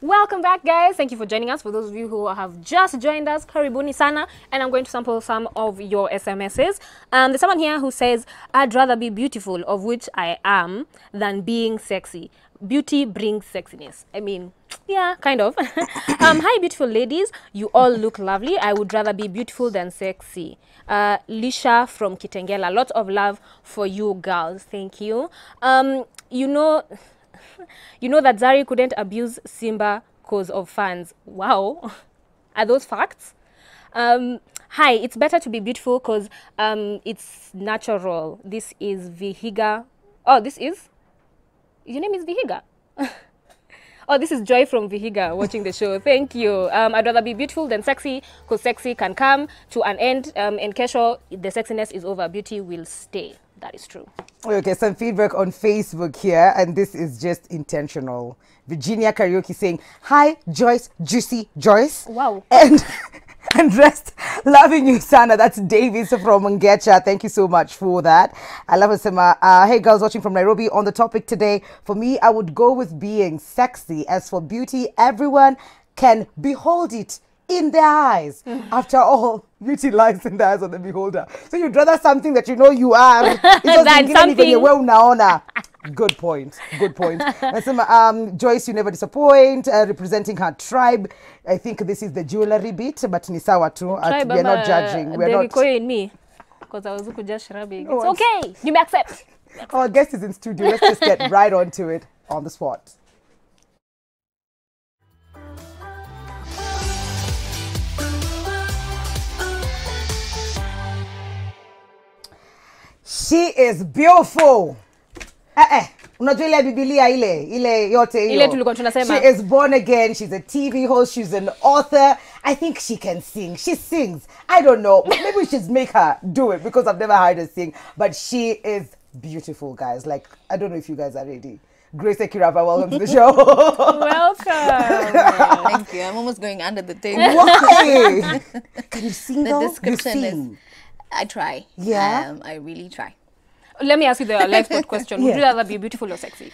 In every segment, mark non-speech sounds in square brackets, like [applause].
Welcome back, guys. Thank you for joining us. For those of you who have just joined us, karibuni sana. And I'm going to sample some of your SMSs. Um, there's someone here who says, I'd rather be beautiful, of which I am, than being sexy. Beauty brings sexiness. I mean, yeah, kind of. [laughs] um, hi, beautiful ladies. You all look lovely. I would rather be beautiful than sexy. Uh, Lisha from Kitengela. Lots of love for you girls. Thank you. Um, you know... [laughs] you know that Zari couldn't abuse Simba because of fans. Wow. [laughs] Are those facts? Um, hi, it's better to be beautiful because um, it's natural. This is Vihiga. Oh, this is? Your name is Vihiga? [laughs] oh, this is Joy from Vihiga watching the show. Thank you. Um, I'd rather be beautiful than sexy because sexy can come to an end. Um, and Kesho, the sexiness is over. Beauty will stay that is true. Okay, some feedback on Facebook here, and this is just intentional. Virginia Karaoke saying, Hi, Joyce, Juicy Joyce. Wow. And [laughs] and rest. Loving you, Sana. That's Davis from Ngecha. Thank you so much for that. I love it, Sima. Uh, hey, girls watching from Nairobi. On the topic today, for me, I would go with being sexy. As for beauty, everyone can behold it in their eyes. [laughs] After all, [laughs] Beauty lies in the eyes of the beholder. So you'd rather something that you know you are. It It's [laughs] just something. Well, naona. Good point. Good point. [laughs] um, Joyce, you never disappoint. Uh, representing her tribe. I think this is the jewelry bit, but ni sawa tu. At, uh, we are not judging. We are not. in me because I was just rubbing. No, oh, it's okay. You may accept. Our guest is in studio. Let's just get right onto it on the spot. She is beautiful. Eh, eh. Unajua Biblia ile ile yote hiyo. Ile tulikuwa tunasema. She is born again, she's a TV host, she's an author. I think she can sing. She sings. I don't know. [laughs] Maybe we should make her do it because I've never heard her sing, but she is beautiful, guys. Like I don't know if you guys are ready. Grace Akirapa, welcome to the show. [laughs] welcome. Thank you. I'm almost going under the table. Why? [laughs] Can you sing? The though? description you sing. is. I try. Yeah. Um, I really try let me ask you the [laughs] lifeboat question. Would yeah. you rather be beautiful or sexy?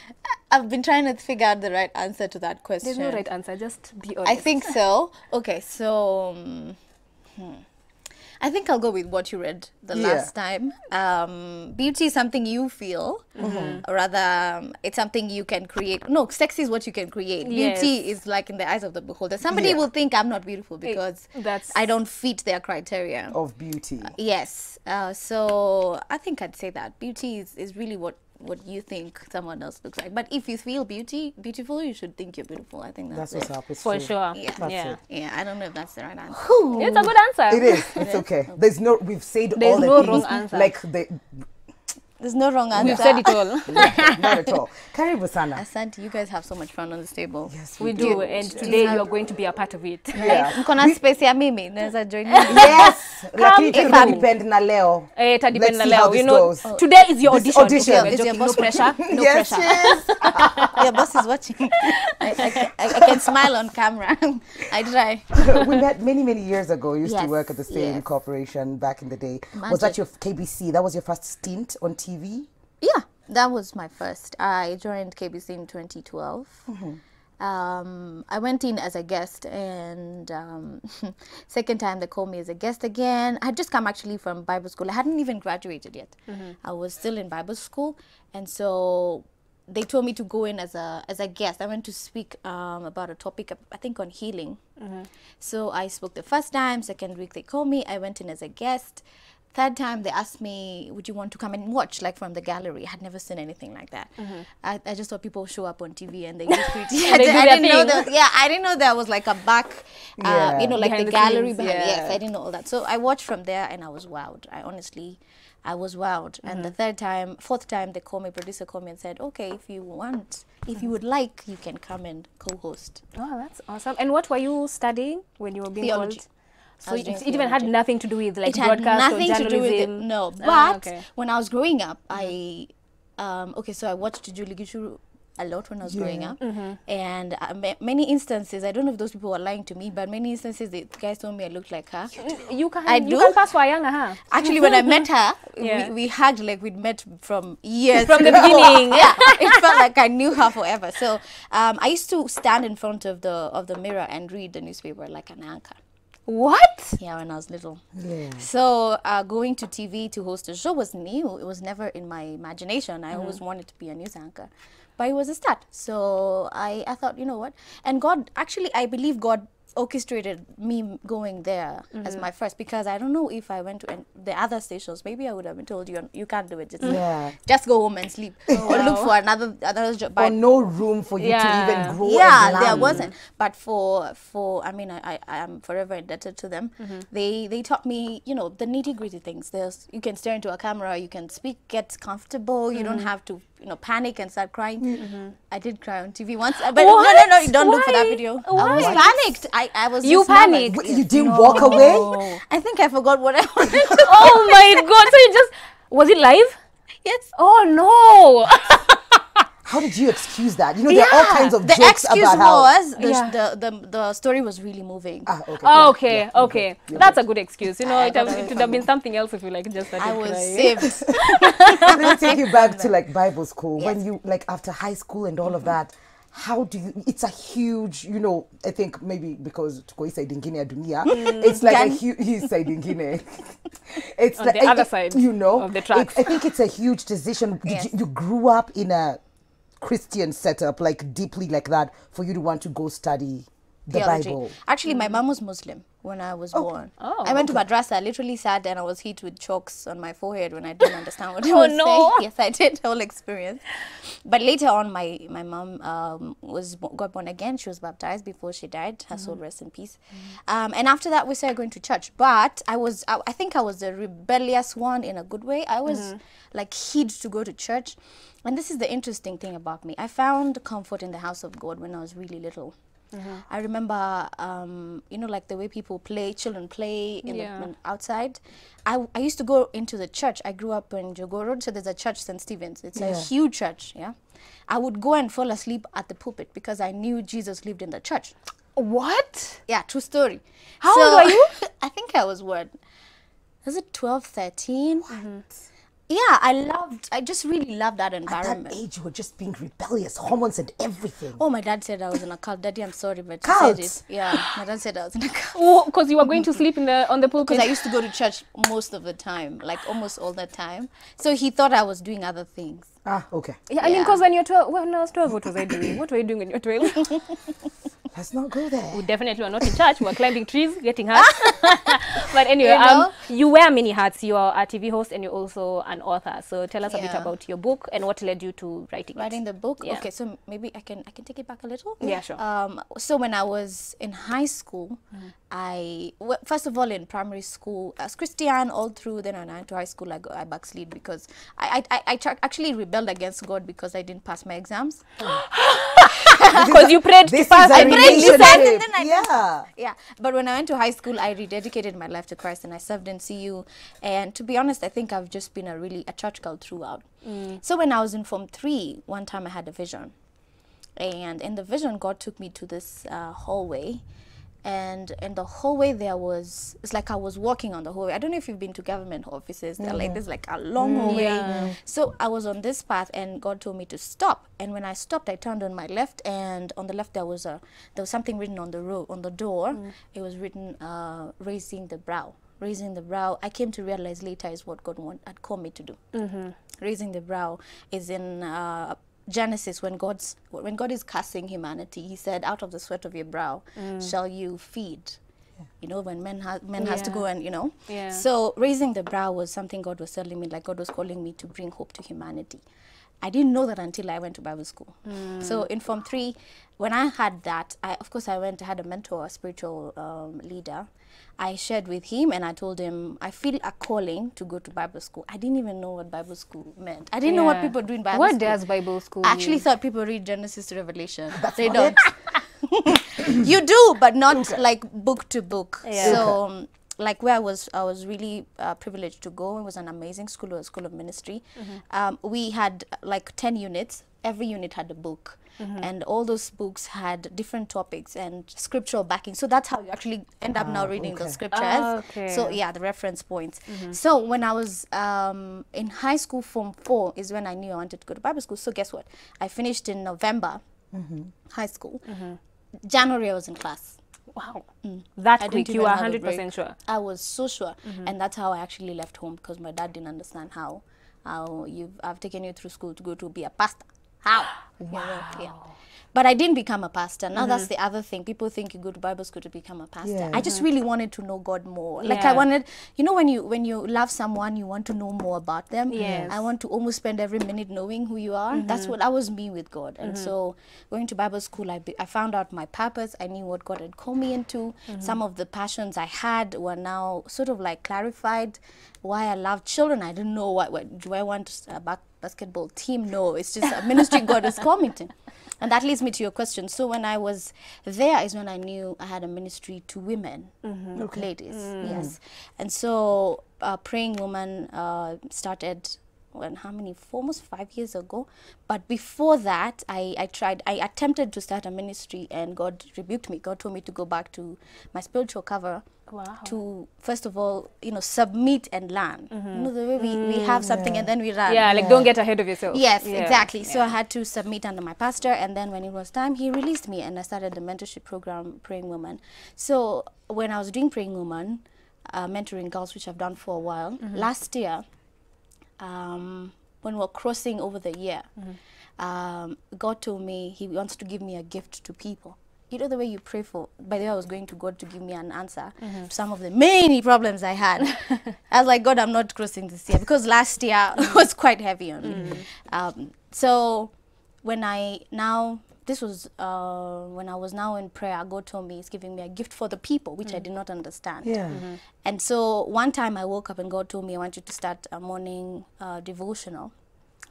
I've been trying to figure out the right answer to that question. There's no right answer. Just be honest. I think so. Okay, so. Um, hmm. I think I'll go with what you read the yeah. last time. Um, beauty is something you feel, mm-hmm. rather um, it's something you can create. No, sex is what you can create. Yes. Beauty is like in the eyes of the beholder. Somebody yeah. will think I'm not beautiful because it, that's I don't fit their criteria of beauty. Uh, yes. Uh, so I think I'd say that beauty is, is really what what you think someone else looks like. But if you feel beauty beautiful, you should think you're beautiful. I think that's, that's it. what's for sure. Yeah, that's yeah. It. yeah. I don't know if that's the right answer. It's a good answer. It is. It's [laughs] okay. There's no. We've said There's all the Wrong answer. Like the There's no wrong answer. We've said it all. [laughs] yeah, not at all. [laughs] Karibu sana. Asante, you guys have so much fun on this table. Yes, we, we do. do. And today you're going to be a part of it. Yeah. [laughs] Mko na space ya mimi, naweza join mimi. Yes. Lakini ita depend na leo. Eh, ita depend na leo. You know, goes. Oh. today is your audition. This audition. Okay, is your boss no pressure. No yes, pressure. Yes. yes. your boss is watching. I, I, I I can smile on camera. I try. we met many, many years ago. used yes. to work at the same yes. corporation back in the day. Magic. Was that your KBC? That was your first stint on TV? TV? Yeah, that was my first. I joined KBC in 2012. Mm-hmm. Um, I went in as a guest, and um, [laughs] second time they called me as a guest again. I had just come actually from Bible school. I hadn't even graduated yet. Mm-hmm. I was still in Bible school, and so they told me to go in as a as a guest. I went to speak um, about a topic I think on healing. Mm-hmm. So I spoke the first time. Second week they called me. I went in as a guest. Third time they asked me, would you want to come and watch like from the gallery? I had never seen anything like that. Mm -hmm. I, I, just saw people show up on TV and they just [laughs] [laughs] I, I didn't know that. Yeah, I didn't know there was like a back, uh, yeah. you know, like behind the, the gallery behind. Yeah. Yes, I didn't know all that. So I watched from there and I was wowed. I honestly, I was wowed. Mm -hmm. And the mm-hmm. third time, fourth time, they called me, producer called me and said, okay, if you want, if you mm-hmm. would like, you can come and co-host. Oh, that's awesome. And what were you studying when you were being Theology. Called? So it, it even had nothing to do with like it broadcast or journalism. No, but okay. when I was growing up, I mm-hmm. um, okay, so I watched Julie Gishuru a lot when I was yeah. growing up, mm -hmm. and uh, many instances. I don't know if those people were lying to me, but many instances the guys told me I looked like her. You can, I do. you can pass for younger, huh? Actually, when I met her, [laughs] yeah. we, we, hugged like we'd met from years from the beginning. [laughs] yeah, it felt like I knew her forever. So um, I used to stand in front of the of the mirror and read the newspaper like an anchor. What? Yeah, when I was little. Yeah. So uh, going to TV to host a show was new. It was never in my imagination. I mm. always mm-hmm. wanted to be a news anchor, but it was a start. So I, I thought, you know what? And God, actually, I believe God orchestrated me going there mm -hmm. as mm-hmm. my first because I don't know if I went to the other stations. Maybe I would have been told you you can't do it. Just, yeah. just go home and sleep oh, or wow. look for another another job. But no room for you yeah. to even grow. Yeah, there wasn't. But for for I mean I, I, am forever indebted to them. Mm -hmm. They they taught me you know the nitty gritty things. There's you can stare into a camera, you can speak, get comfortable. You mm -hmm. don't mm-hmm. have to you know panic and start crying. Mm-hmm. I did cry on TV once, uh, but what? no, no, no, you don't Why? look for that video. Oh, why? I was panicked. I, I was. You panicked. Wait, you didn't no. walk away. [laughs] I think I forgot what I [laughs] wanted. oh my god! So you just was it live? Yes. Oh no. [laughs] how did you excuse that? You know, there yeah. are all kinds of the jokes excuse about how. Was, the, yeah. the, the, the story was really moving. Ah, okay. Oh, okay, yeah, okay. That's a good excuse. You know, it, have, it would have been something else if you like just started I was saved. [laughs] Let me take you back to like Bible school. Yes. When you, like after high school and all mm -hmm. of mm-hmm. that, how do you it's a huge you know i think maybe because tuko side ingine dunia mm-hmm. it's like Gan. a huge side ingine [laughs] it's On like the other side you know of the track. i think it's a huge decision yes. you, you grew up in a Christian setup, like deeply like that, for you to want to go study the Bible. Actually, my mm. mom was Muslim when I was born. Oh, I went okay. to madrasa. I literally sat there and I was hit with chalks on my forehead when I didn't [laughs] understand what oh, was no. saying. [laughs] Yes, I did whole experience. But later on, my my mom um, was got born again. She was baptized before she died. Her mm soul rest in peace. Mm um, and after that, we started going to church. But I was I, I think I was the rebellious one in a good way. I was mm like hid to go to church. And this is the interesting thing about me. I found comfort in the house of God when I was really little. Mm -hmm. I remember, um, you know, like the way people play, children play in yeah. the, outside. I, I used to go into the church. I grew up in Jogo so there's a church, St. Stephen's. It's yeah. a huge church, yeah. I would go and fall asleep at the pulpit because I knew Jesus lived in the church. What? Yeah, true story. How so, old were you? [laughs] I think I was what? Was it 12, 13? What? Mm -hmm yeah, I loved, I just really loved that environment. At that age, you were just being rebellious, hormones and everything. Oh, my dad said I was in a cult. Daddy, I'm sorry, but cult? said it. Yeah, my dad said I was in a cult. Because oh, you were going to sleep in the on the pool. Because I used to go to church most of the time, like almost all the time. So he thought I was doing other things. Ah, okay. Yeah, I yeah. mean, because when you're 12, when I was 12, what was I doing? what were you doing when you are 12? [laughs] Let's not go there. We definitely are not in church. We're climbing trees, getting hurt. [laughs] [laughs] but anyway, you, um, know? um, you wear many hats. You are a TV host and you're also an author. So tell us yeah. a bit about your book and what led you to writing Writing it. the book? Yeah. Okay, so maybe I can I can take it back a little. Yeah, sure. Um, so when I was in high school, mm. I well, first of all in primary school, as Christian all through. Then when I went to high school, I, got, I backslid because I I, I, I actually rebelled against God because I didn't pass my exams. [gasps] [gasps] [gasps] Because [laughs] you prayed this fast. I prayed, you said, and then I yeah. yeah. But when I went to high school, I rededicated my life to Christ and I served in CU. And to be honest, I think I've just been a really a church girl throughout. Mm. So when I was in Form 3, one time I had a vision. And in the vision, God took me to this uh, hallway and and the hallway there was it's like I was walking on the hallway. I don't know if you've been to government offices. They're mm. like there's like a long mm, hallway. Yeah. So I was on this path and God told me to stop. And when I stopped, I turned on my left, and on the left there was a there was something written on the road on the door. Mm. It was written uh, raising the brow. Raising the brow, I came to realize later is what God want, had called me to do. -hmm. Raising the brow is in uh, Genesis, when God's when God is cursing humanity, He said, "Out of the sweat of your brow mm. shall you feed." Yeah. You know, when men ha men yeah. has to go and you know. Yeah. So raising the brow was something God was telling me, like God was calling me to bring hope to humanity. I didn't know that until I went to Bible school. Mm. So in Form 3, when I had that, I, of course, I went, I had a mentor, a spiritual um, leader. I shared with him and I told him, I feel a calling to go to Bible school. I didn't even know what Bible school meant. I didn't yeah. know what people do in Bible what school. What does Bible school I actually mean? thought people read Genesis to Revelation, but [laughs] they don't. [laughs] you do, but not like book to book. Yeah. So. Okay um, like where I was, I was really uh, privileged to go. It was an amazing school, a school of ministry. Mm -hmm. um, we had like 10 units. Every unit had a book. Mm -hmm. And all those books had different topics and scriptural backing. So that's how you actually end up oh, now ah, reading okay. the scriptures. Oh, okay. So yeah, the reference points. Mm -hmm. So when I was um, in high school, form four is when I knew I wanted to go to Bible school. So guess what? I finished in November mm-hmm. high school. Mm-hmm. January I was in class. Wow. Mm. That quick, you were 100% sure? I was so sure. Mm -hmm. And that's how I actually left home because my dad didn't understand how, how you've, I've taken you through school to go to be a pastor. How? wow. Yeah. But I didn't become a pastor. Now mm -hmm. that's mm-hmm. the other thing. People think you go to Bible school to become a pastor. Yeah. I just really wanted to know God more. Yeah. Like I wanted, you know, when you when you love someone, you want to know more about them. Yes. I want to almost spend every minute knowing who you are. Mm -hmm. That's mm-hmm. what I was me with God. And mm -hmm. so going to Bible school, I, I found out my purpose. I knew what God had called me into. Mm-hmm. Some of the passions I had were now sort of like clarified. Why I love children, I didn't know what, what do I want A back basketball team. No, it's just a ministry God has committing. And that leads me to your question. So when I was there is when I knew I had a ministry to women, mm -hmm. okay. ladies, mm. yes. And so uh, Praying Woman uh, started when how many almost five years ago but before that I, I tried i attempted to start a ministry and god rebuked me god told me to go back to my spiritual cover wow. to first of all you know submit and learn mm -hmm. you mm-hmm. know the way we, we have mm-hmm. something yeah. and then we run. yeah like yeah. don't get ahead of yourself yes yeah. exactly so i had to submit under my pastor and then when it was time he released me and i started the mentorship program praying woman so when i was doing praying woman uh, mentoring girls which i've done for a while mm -hmm. last year um, when we were crossing over the year, mm -hmm. um, God told me He wants to give me a gift to people. You know the way you pray for. By the way, I was going to God to give me an answer mm -hmm. to mm-hmm. some of the many problems I had. [laughs] I was like, God, I'm not crossing this year because last year [laughs] mm-hmm. was quite heavy on me. Mm-hmm. Um, so when I now this was uh, when I was now in prayer. God told me He's giving me a gift for the people, which mm. I did not understand. Yeah. Mm -hmm. And so one time I woke up and God told me, I want you to start a morning uh, devotional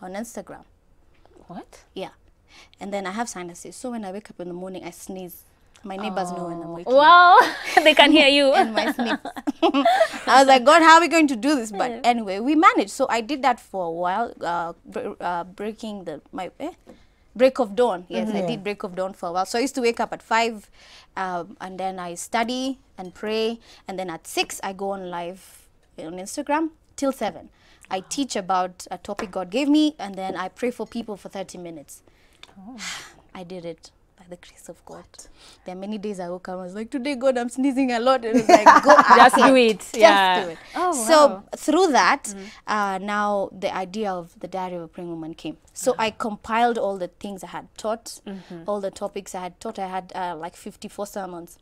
on Instagram. What? Yeah. And then I have sinuses. So when I wake up in the morning, I sneeze. My neighbors oh. know when I'm oh. waking Wow. Well, [laughs] they can hear you. [laughs] and my sneeze. [laughs] I was like, God, how are we going to do this? But anyway, we managed. So I did that for a while, uh, uh breaking the, my, eh? Break of dawn. Yes, mm -hmm. I mm-hmm. did break of dawn for a while. So I used to wake up at five, um, and then I study and pray, and then at six I go on live on Instagram till seven. I teach about a topic God gave me, and then I pray for people for thirty minutes. Oh. [sighs] I did it by the grace of God. What? There are many days I woke up, I was like, today, God, I'm sneezing a lot. And I was like, [laughs] go Just do it. Just yeah. do it. Oh, wow. So through that, mm -hmm. uh, now the idea of the Diary of a Praying Woman came. So I compiled all the things I had taught, mm -hmm. all the topics I had taught. I had uh, like 54 sermons.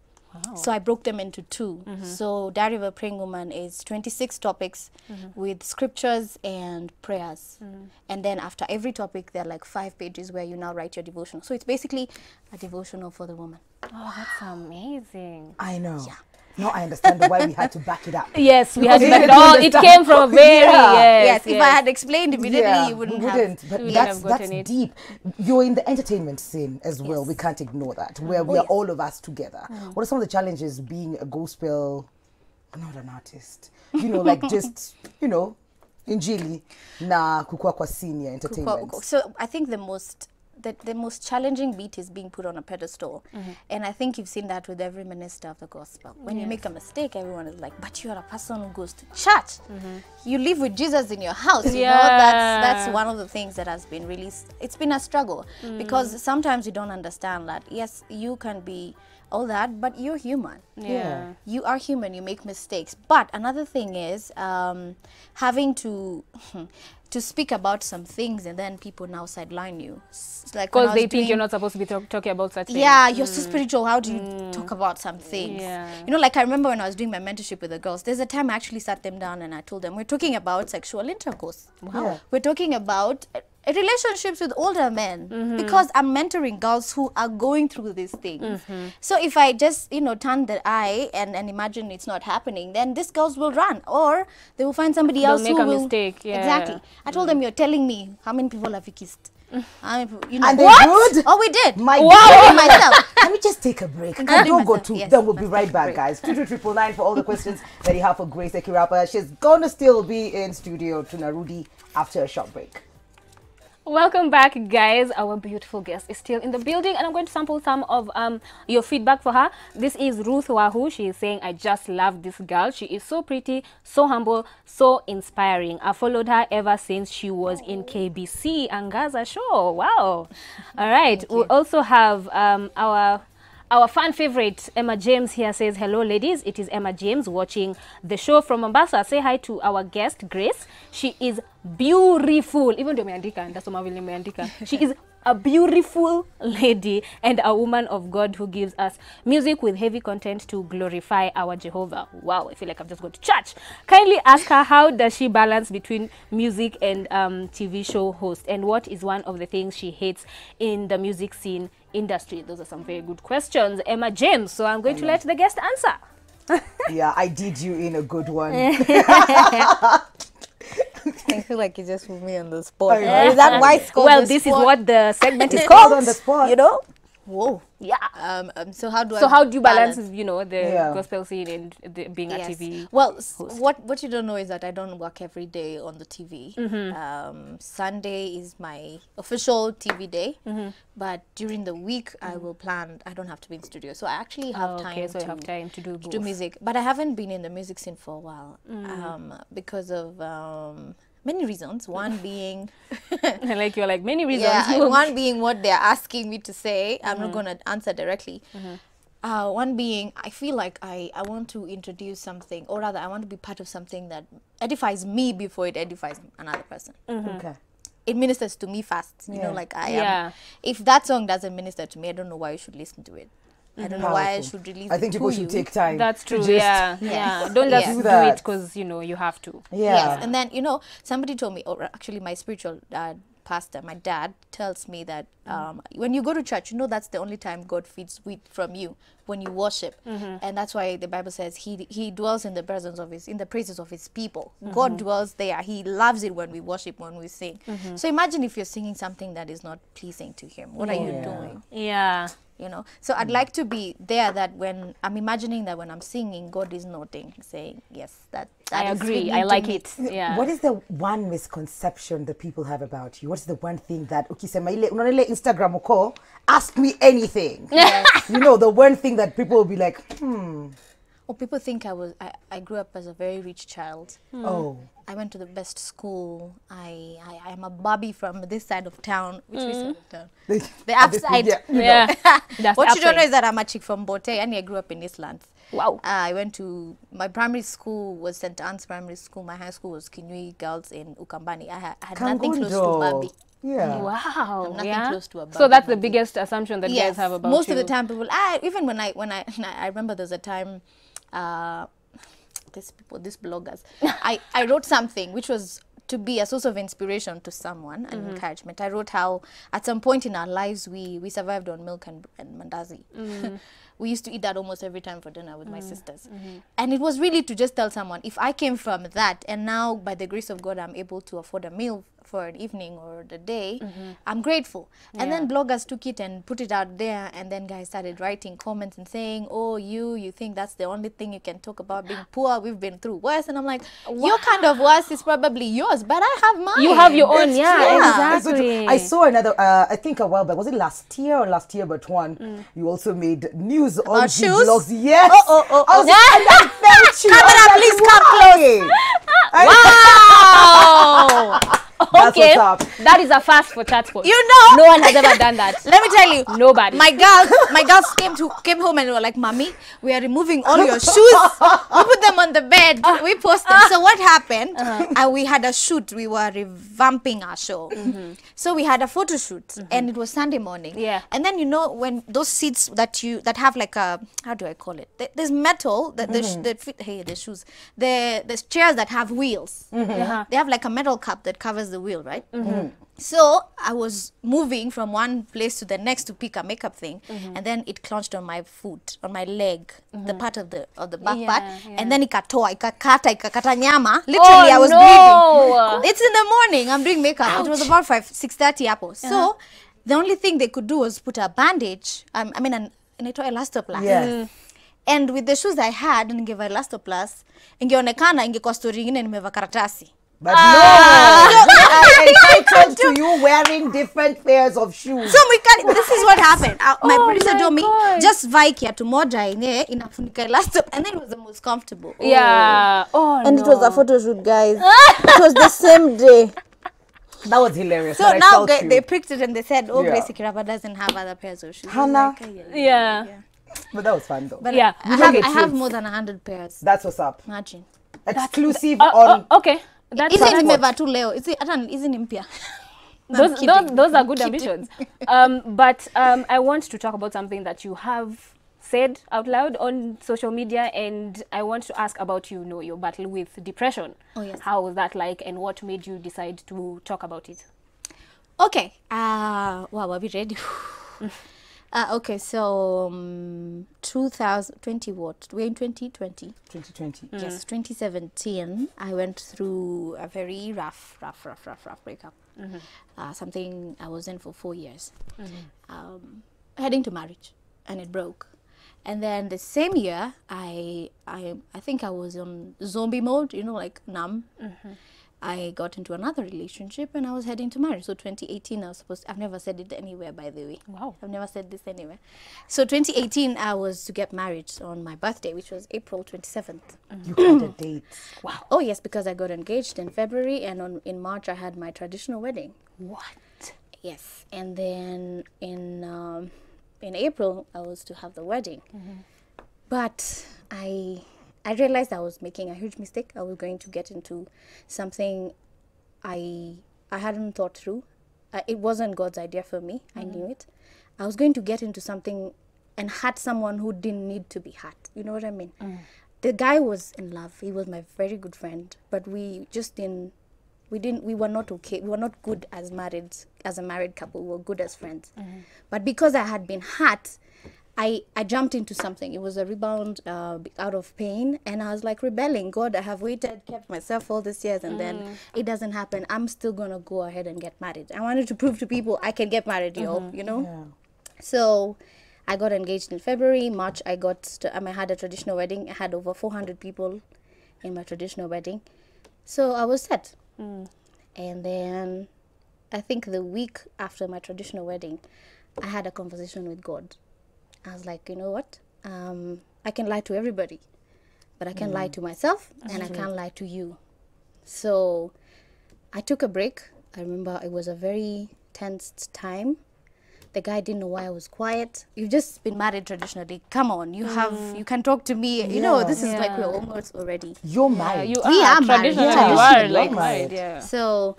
So I broke them into 2 mm -hmm. So a Praying Woman is 26 topics mm -hmm. with scriptures and prayers. Mm -hmm. And then after every topic, there are like five pages where you now write your devotional. So it's basically a devotional for the woman. Oh, that's amazing. I know. Yeah. Now I understand why we had to back it up. [laughs] Yes, we had to back it all. It came from a [laughs] very yeah. yes, yes, If I had explained immediately, yeah, you wouldn't, wouldn't. Have, but wouldn't that's that's it. deep. You're in the entertainment scene as well. Yes. We can't ignore that. Mm. Where we oh, are all of us together. Mm. What are some of the challenges being a gospel, not an artist? You know, like [laughs] just you know in Jili, na kukua kwa senior entertainment. Kukua, so I think the most the, the most challenging beat is being put on a pedestal. Mm -hmm. And I think you've seen that with every minister of the gospel. When yes. you make a mistake, everyone is like, but you're a person who goes to church. Mm -hmm. You live with Jesus in your house. You yeah. know, that's, that's one of the things that has been really, it's been a struggle mm. because sometimes you don't understand that, yes, you can be all that but you're human yeah. yeah. you are human you make mistakes but another thing is um, having to [laughs] to speak about some things and then people now sideline you like because they think you're not supposed to be talk talking about such things yeah you're mm. so spiritual how do you mm. talk about some things yeah. you know like i remember when i was doing my mentorship with the girls there's a time i actually sat them down and i told them we're talking about sexual intercourse wow yeah. we're talking about relationships with older men mm -hmm. because I'm mentoring girls who are going through these things. Mm -hmm. So if I just, you know, turn the eye and, and imagine it's not happening, then these girls will run or they will find somebody They'll else make who a will... mistake. Yeah. Exactly. I told mm. them, you're telling me how many people have [laughs] you kissed? I mean, you know, and what? Good? Oh, we did. My wow. myself. Let [laughs] me just take a break. I don't myself. go too. Yes, then we'll be right back, guys. Two two triple nine for all the questions that you have for Grace Ekirapa. She's gonna still be in studio to Narudi after a short break. Welcome back, guys. Our beautiful guest is still in the building, and I'm going to sample some of um, your feedback for her. This is Ruth Wahu. She is saying, I just love this girl. She is so pretty, so humble, so inspiring. I followed her ever since she was in oh. KBC Angaza show. Wow. [laughs] All right. We also have um, our Our fan favorite, Emma James, here says, Hello, ladies. It is Emma James watching the show from Mombasa. Say hi to our guest, Grace. She is beautiful. Even though I'm ndasoma She is a beautiful [laughs] lady and a woman of God who gives us music with heavy content to glorify our Jehovah. Wow, I feel like I've just gone to church. Kindly ask her how does she balance between music and um, TV show host and what is one of the things she hates in the music scene industry? Those are some very good questions. Emma James, so I'm going to let the guest answer. yeah, I did you in a good one. [laughs] [laughs] I feel like you just put me on the spot. Is that why Well, this spot? is what the segment is [laughs] called. on the spot. You know? Whoa, yeah. Um, um, so how do so how do you balance, balance? you know, the yeah. gospel scene and the, being yes. a TV? Well, what what you don't know is that I don't work every day on the TV. Mm -hmm. um, Sunday is my official TV day, mm -hmm. but during the week mm -hmm. I mm-hmm. will plan. I don't have to be in studio, so I actually have oh, time. Okay, so to, have time to do both. to do music, but I haven't been in the music scene for a while mm. um, because of um, many reasons one being [laughs] like you're like many reasons yeah, [laughs] one being what they're asking me to say i'm mm -hmm. not mm-hmm. going to answer directly mm -hmm. uh, one being i feel like I, I want to introduce something or rather i want to be part of something that edifies me before it edifies another person mm -hmm. okay it ministers to me first you yeah. know like i am yeah. if that song doesn't minister to me i don't know why you should listen to it I don't know why I should release. I think people should take time. That's true. yeah, [laughs] yeah. Don't just do, it because you know you have to. Yeah. Yes, and then you know somebody told me, or actually my spiritual dad, uh, pastor, my dad tells me that um, when you go to church, you know that's the only time God feeds wheat from you when you worship. Mm -hmm. And that's why the Bible says he he dwells in the presence of his in the praises of his people. Mm -hmm. God dwells there. He loves it when we worship, when we sing. Mm -hmm. So imagine if you're singing something that is not pleasing to him. What yeah. are you doing? Yeah. You know. So I'd mm. like to be there that when I'm imagining that when I'm singing, God is noting, saying, Yes, that, that I agree. I like it. Yeah. What is the one misconception that people have about you? What's the one thing that okay, Instagram uko, ask me anything. Yes. you know, the one thing think that people will be like, hmm. Well, people think I was. I, I grew up as a very rich child. Hmm. Oh. oh. I went to the best school. I I am a Bobby from this side of town, which mm. side town? The, the upside. Yeah. You yeah. [laughs] what you don't know is that I'm a chick from Bote, and I grew up in Islands. Wow. Uh, I went to my primary school was St Anne's Primary School. My high school was Kinui Girls in Ukambani. I, I had nothing close to Bobby. Yeah. Wow. I'm nothing yeah? close to a So that's the biggest assumption that yes. guys have about most you. of the time people I even when I when I [laughs] I remember there's a time uh these people these bloggers [laughs] I I wrote something which was to be a source of inspiration to someone and mm -hmm. encouragement. I wrote how at some point in our lives we we survived on milk and, and mandazi. Mm -hmm. [laughs] we used to eat that almost every time for dinner with mm -hmm. my mm-hmm. sisters. Mm-hmm. And it was really to just tell someone if I came from that and now by the grace of God I'm able to afford a meal for an evening or the day, mm -hmm. I'm grateful. And then bloggers took it and put it out there, and then guys started writing comments and saying, "Oh, you, you think that's the only thing you can talk about being [sighs] poor? We've been through worse." And I'm like, wow. "Your kind of worse is probably yours, but I have mine. You have your own, that's yeah, true. exactly." I saw another, uh, I think a while back, was it last year or last year? But one, mm. you also made news on the blogs. Yes. Oh, oh, oh, oh. Yeah. And I [laughs] you. Camera, please like, come close. [laughs] wow. [laughs] [laughs] That's okay. what's up. That is a first for chat You know, no one has ever done that. [laughs] Let me tell you, nobody. My girls, my girls came to came home and were like, "Mommy, we are removing all your shoes. we put them on the bed. we post them." So what happened? Uh -huh. And we had a shoot. We were revamping our show, mm -hmm. so we had a photo shoot, mm -hmm. and it was Sunday morning. Yeah. And then you know when those seats that you that have like a how do I call it? There's metal that the, mm -hmm. the, the mm-hmm. hey the shoes the the chairs that have wheels. Uh mm-hmm. -huh. They have like a metal cup that covers the wheel, right? Mm -hmm. So I was moving from one place to the next to pick a makeup thing, mm -hmm. and then it clenched on my foot, on my leg, mm -hmm. the mm-hmm. part of the of the back yeah, part, yeah. and then it it cut cut, it cut, nyama. Oh, Literally, oh, I was no. bleeding. It's in the morning. I'm doing makeup. Ouch. It was about five, six thirty apple. Uh-huh. So. Uh -huh. The only thing they could do was put a bandage. Um, I mean, an, inaitwa elastoplas. Yeah. Mm -hmm. And with the shoes I had, ningevaa elastoplas, ingeonekana ingekuwa story ingine nimevaa karatasi. But ah. no, I told to you wearing different pairs of shoes. So we can. this is what happened. Uh, my oh producer my told me just just here to moja yenye last time, and then it was the most comfortable. Oh. Yeah. Oh, oh And no. it was a photo shoot, guys. [laughs] it was the same day. That was hilarious. So now they, they picked it and they said, "Oh, yeah. Gracie Kiraba doesn't have other pairs of shoes." Hannah. Like, yeah. yeah. yeah. But that was fun though. But yeah, I, I have, I have more than 100 pairs. That's what's up. Imagine. Exclusive uh, on. Uh, okay. hizi nimevaa tu leo hizi ni mpya [laughs] those, those, those are good ambitions um, but um, i want to talk about something that you have said out loud on social media and i want to ask about you know your battle with depression oh, yes. how was that like and what made you decide to talk about it okay uh, wow are we ready [laughs] [laughs] Uh, okay, so um, 2020, what? We're in 2020. 2020. Mm. Yes, 2017, I went through a very rough, rough, rough, rough, rough breakup. Mm -hmm. uh, something I was in for four years, mm -hmm. um, heading to marriage, and it broke. And then the same year, I, I, I think I was on zombie mode, you know, like numb. -hmm. I got into another relationship and I was heading to marriage. So 2018, I was supposed. To, I've never said it anywhere, by the way. Wow. I've never said this anywhere. So 2018, I was to get married on my birthday, which was April 27th. Mm-hmm. You had a [clears throat] date. Wow. Oh yes, because I got engaged in February, and on, in March I had my traditional wedding. What? Yes, and then in um, in April I was to have the wedding, mm -hmm. but I I realized I was making a huge mistake. I was going to get into something I I hadn't thought through. Uh, it wasn't God's idea for me. Mm-hmm. I knew mm-hmm. it. I was going to get into something and hurt someone who didn't need to be hurt. You know what I mean? Mm. The guy was in love. He was my very good friend, but we just didn't we didn't we were not okay we were not good as married as a married couple we were good as friends mm-hmm. but because i had been hurt I, I jumped into something. It was a rebound uh, out of pain. And I was like rebelling. God, I have waited, kept myself all these years, and mm. then it doesn't happen. I'm still going to go ahead and get married. I wanted to prove to people I can get married, mm-hmm. you know? Yeah. So I got engaged in February. March, I got, to, um, I had a traditional wedding. I had over 400 people in my traditional wedding. So I was set. Mm. And then I think the week after my traditional wedding, I had a conversation with God. I was like, you know what? Um, I can lie to everybody, but I can't mm. lie to myself and I can't lie to you. So I took a break. I remember it was a very tense time. The guy didn't know why I was quiet. You've just been married traditionally. Come on, you mm. have you can talk to me. Yeah. You know, this is like we're almost already. You're married. Yeah, you we are, are married. Yeah. You are like married. Yeah. So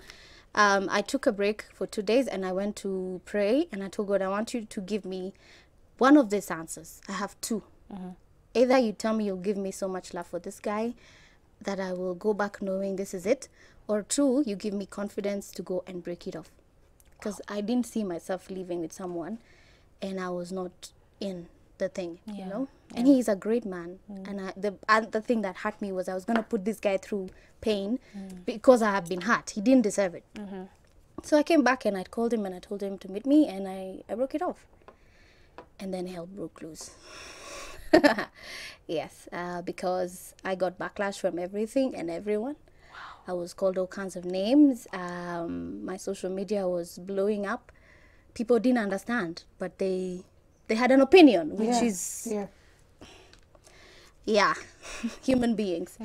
um, I took a break for two days and I went to pray and I told God, I want you to give me one of these answers. I have 2 mm-hmm. Either you tell me you'll give me so much love for this guy that I will go back knowing this is it, or two, you give me confidence to go and break it off. Because wow. I didn't see myself living with someone and I was not in the thing, yeah. you know? Yeah. And he's a great man. Mm. And I, the, uh, the thing that hurt me was I was going to put this guy through pain mm. because I have been hurt. He didn't deserve it. Mm-hmm. So I came back and I called him and I told him to meet me and I, I broke it off and then hell broke loose. [laughs] yes, uh, because I got backlash from everything and everyone. Wow. I was called all kinds of names. Um, my social media was blowing up. People didn't understand, but they they had an opinion, which yeah. is yeah yeah [laughs] human beings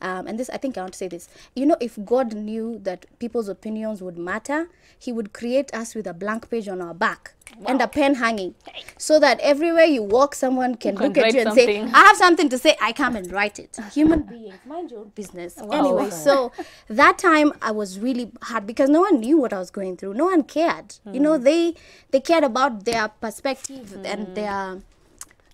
um, and this i think i want to say this you know if god knew that people's opinions would matter he would create us with a blank page on our back wow. and a pen hanging so that everywhere you walk someone can, can look at you and something. say i have something to say i come and write it [laughs] human beings mind your own business wow. anyway [laughs] so that time i was really hard because no one knew what i was going through no one cared mm. you know hmm. they they cared about their perspective mm. and hmm. their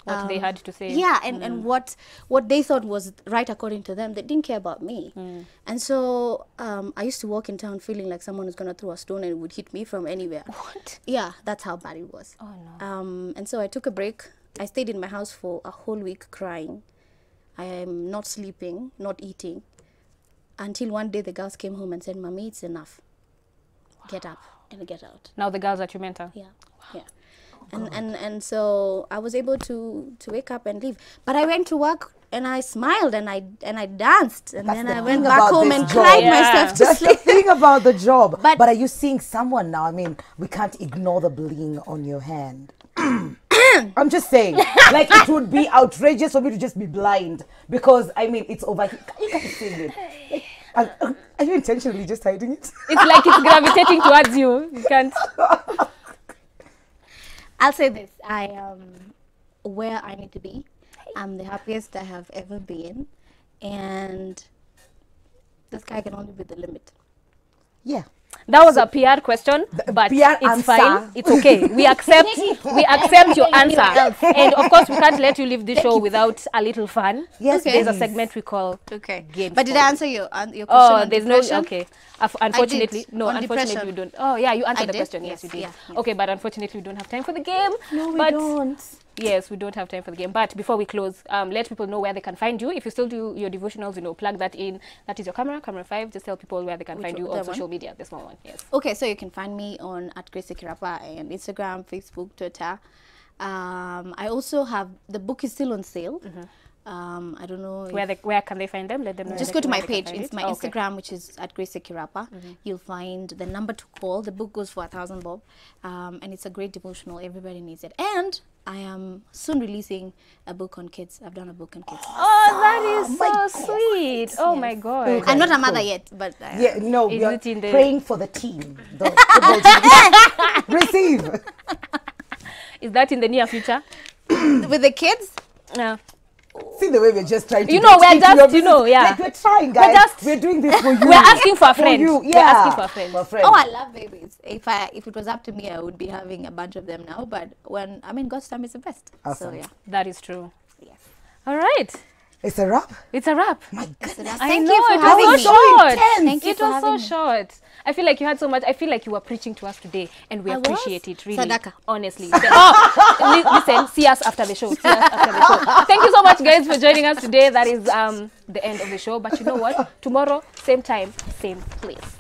what um, they had to say. Yeah, and, mm. and what what they thought was right according to them. They didn't care about me. Mm. And so um, I used to walk in town feeling like someone was going to throw a stone and it would hit me from anywhere. What? Yeah, that's how bad it was. Oh, no. Um, and so I took a break. I stayed in my house for a whole week crying. I am not sleeping, not eating. Until one day the girls came home and said, Mommy, it's enough. Wow. Get up and get out. Now the girls that you mentor? Yeah. Wow. Yeah. Oh, and and and so I was able to to wake up and leave. But I went to work and I smiled and I and I danced and That's then the I went back home and job. cried yeah. myself to That's sleep. the thing about the job. [laughs] But, but are you seeing someone now? I mean, we can't ignore the bling on your hand. [clears throat] I'm just saying, like it would be outrageous for me to just be blind because I mean it's over. You can't see it. are, are you intentionally just hiding it? It's like it's gravitating towards you. You can't. [laughs] I'll say this: I am um, where I need to be. I'm the happiest I have ever been, and the sky can only be the limit. Yeah. That was so, a PR question, but PR it's answer. fine. It's okay. We accept [laughs] we accept your answer. and of course, we can't let you leave the show without a little fun. Yes, okay. there's a segment we call okay. game. But did I answer your, your oh, question? Oh, there's depression? no okay. unfortunately, no. unfortunately, depression. don't. Oh, yeah, you answered the question. Yes, yes, you did. Yeah, yeah. Okay, but unfortunately, we don't have time for the game. No, we but don't. Yes, we don't have time for the game. But before we close, um, let people know where they can find you. If you still do your devotionals, you know, plug that in. That is your camera, camera five. Just tell people where they can Which find you on social media. this one one, yes. Okay, so you can find me on at Grace Kirapa and Instagram, Facebook, Twitter. Um, I also have the book is still on sale. Mm -hmm um, I don't know. Where, they, where can they find them? Let them know. Just go to my page. It's my oh, okay. Instagram, which is at Grace Sekirapa. Mm -hmm. You'll find the number to call. The book goes for a thousand bob, um, and it's a great devotional. Everybody needs it. And I am soon releasing a book on kids. I've done a book on kids. Oh, that is oh so sweet. God. Oh yes. my God. Okay. I'm not a mother yet, but uh, yeah, no, we are the... praying for the team. The team. [laughs] Receive. Is that in the near future? With the kids? No. See the way we're just trying to. You know, we're just, you know, yeah. Like, we're trying, guys. We're, just, we're doing this for [laughs] you. we're asking for a friend. For you. Yeah. We're asking for a friend. for Oh, I love babies. If I, if it was up to me, I would be having a bunch of them now. But when, I mean, God's time is the best. Awesome. So, yeah. That is true. Yes. All right. It's a wrap. It's a wrap. My goodness. I know it was so short. Thank you it was so short. I feel like you had so much. I feel like you were preaching to us today, and we I appreciate was? it really. Sadaka. Honestly. [laughs] Oh, listen. See us after the show. See us after the show. Thank you so much, guys, for joining us today. That is um the end of the show. But you know what? Tomorrow, same time, same place.